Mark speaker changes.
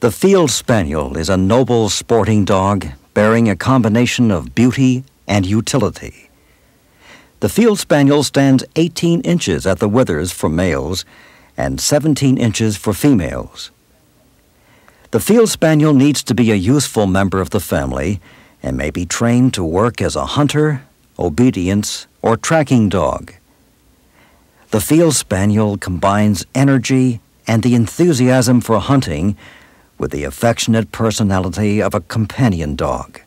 Speaker 1: The Field Spaniel is a noble sporting dog bearing a combination of beauty and utility. The Field Spaniel stands 18 inches at the withers for males and 17 inches for females. The Field Spaniel needs to be a useful member of the family and may be trained to work as a hunter, obedience, or tracking dog. The Field Spaniel combines energy and the enthusiasm for hunting with the affectionate personality of a companion dog.